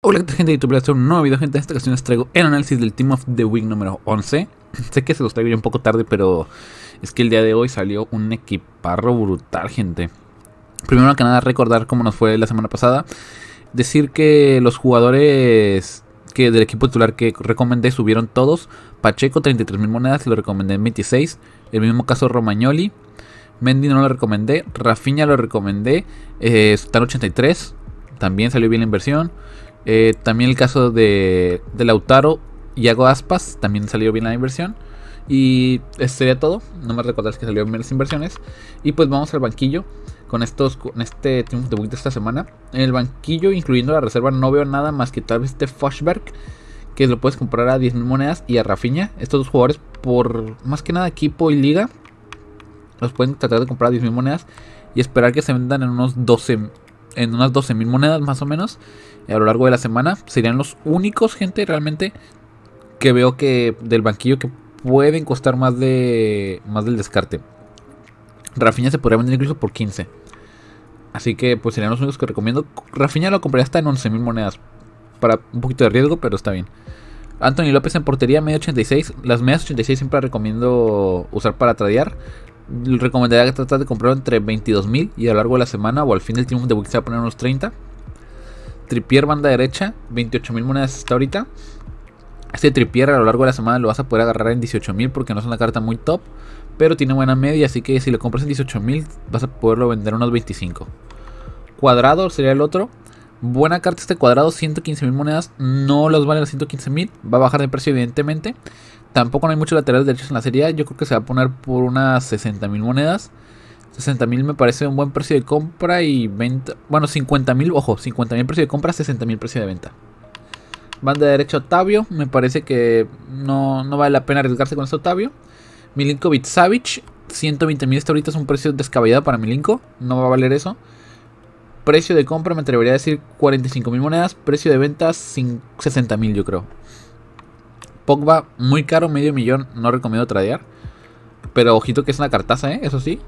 Hola gente de YouTube, no un nuevo video gente, en esta ocasión les traigo el análisis del Team of the Week número 11 Sé que se los traigo un poco tarde, pero es que el día de hoy salió un equiparro brutal gente Primero que nada recordar cómo nos fue la semana pasada Decir que los jugadores que del equipo titular que recomendé subieron todos Pacheco 33.000 monedas, lo recomendé en 26 El mismo caso Romagnoli Mendy no lo recomendé, Rafinha lo recomendé, eh, 83 también salió bien la inversión. Eh, también el caso de, de Lautaro y Hago Aspas, también salió bien la inversión. Y eso sería todo. No me que salió bien las inversiones. Y pues vamos al banquillo con estos con este tiempo de esta semana. En el banquillo, incluyendo la reserva, no veo nada más que tal vez este Foshberg. que lo puedes comprar a 10.000 monedas, y a Rafinha. Estos dos jugadores, por más que nada equipo y liga, los pueden tratar de comprar a 10.000 monedas y esperar que se vendan en unos 12, en unas 12.000 monedas más o menos a lo largo de la semana. Serían los únicos, gente, realmente que veo que del banquillo que pueden costar más de más del descarte. Rafinha se podría vender incluso por 15. Así que pues serían los únicos que recomiendo. Rafinha lo compraría hasta en 11.000 monedas. Para un poquito de riesgo, pero está bien. Anthony López en portería, media 86. Las medias 86 siempre recomiendo usar para tradear recomendaría que tratas de comprar entre 22.000 y a lo largo de la semana o al fin del tiempo de Wix a poner unos 30. Tripier banda derecha, 28.000 monedas hasta ahorita. Este tripier a lo largo de la semana lo vas a poder agarrar en 18.000 porque no es una carta muy top, pero tiene buena media, así que si lo compras en 18.000 vas a poderlo vender unos 25. Cuadrado sería el otro, Buena carta este cuadrado, 115 mil monedas. No los vale los 115 mil. Va a bajar de precio, evidentemente. Tampoco no hay muchos laterales derechos en la serie. Yo creo que se va a poner por unas 60 mil monedas. 60.000 mil me parece un buen precio de compra y venta. Bueno, 50 mil, ojo, 50 mil precio de compra, 60 mil precio de venta. Banda de derecho Otavio, me parece que no, no vale la pena arriesgarse con este Otavio. Milinkovic Savic, 120 mil, este ahorita es un precio descabellado para Milinko, no va a valer eso. Precio de compra me atrevería a decir 45.000 monedas. Precio de venta 60.000 yo creo. Pogba, muy caro, medio millón. No recomiendo tradear. Pero ojito que es una cartaza, ¿eh? Eso sí.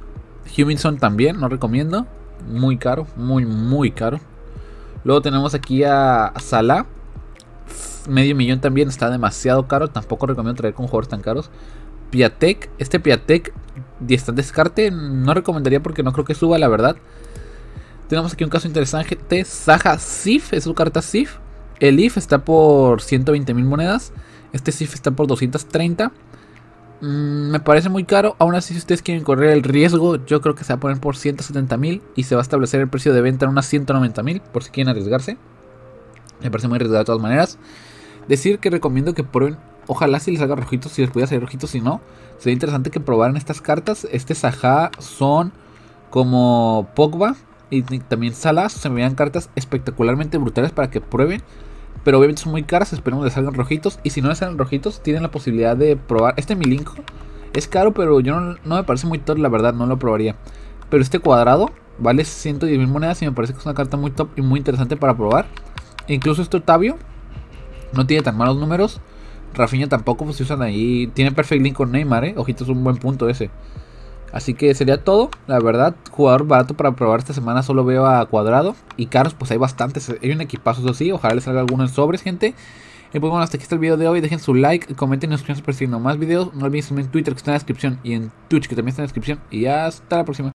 Huminson también, no recomiendo. Muy caro, muy, muy caro. Luego tenemos aquí a Salah. Medio millón también, está demasiado caro. Tampoco recomiendo traer con jugadores tan caros. Piatek, este Piatek está descarte. No recomendaría porque no creo que suba, la verdad. Tenemos aquí un caso interesante. Saja Sif es su carta Sif. El IF está por 120 mil monedas. Este SIF está por 230. Mm, me parece muy caro. Aún así, si ustedes quieren correr el riesgo, yo creo que se va a poner por 170.000 Y se va a establecer el precio de venta en unas 190 mil. Por si quieren arriesgarse. Me parece muy arriesgado de todas maneras. Decir que recomiendo que prueben. Ojalá si les salga rojitos, si les pudiera salir rojitos, si no. Sería interesante que probaran estas cartas. Este saja son como Pogba y también Salas se me vienen cartas espectacularmente brutales para que prueben. Pero obviamente son muy caras, esperemos que salgan rojitos. Y si no les salen rojitos, tienen la posibilidad de probar. Este Milinko es caro, pero yo no, me parece muy top, la verdad, no lo probaría. Pero este cuadrado vale 110 mil monedas y me parece que es una carta muy top y muy interesante para probar. E incluso este Otavio no tiene tan malos números. Rafinha tampoco, pues si usan ahí. Tiene perfect link con Neymar, eh. Ojito, es un buen punto ese. Así que sería todo, la verdad. Jugador barato para probar esta semana solo veo a Cuadrado. Y caros, pues hay bastantes. Hay un equipazo, eso sí. Ojalá les salga alguno en sobres, gente. Y eh, pues bueno, hasta aquí está el video de hoy. Dejen su like, comenten y suscríbanse para más videos. No olviden en Twitter que está en la descripción y en Twitch que también está en la descripción. Y hasta la próxima.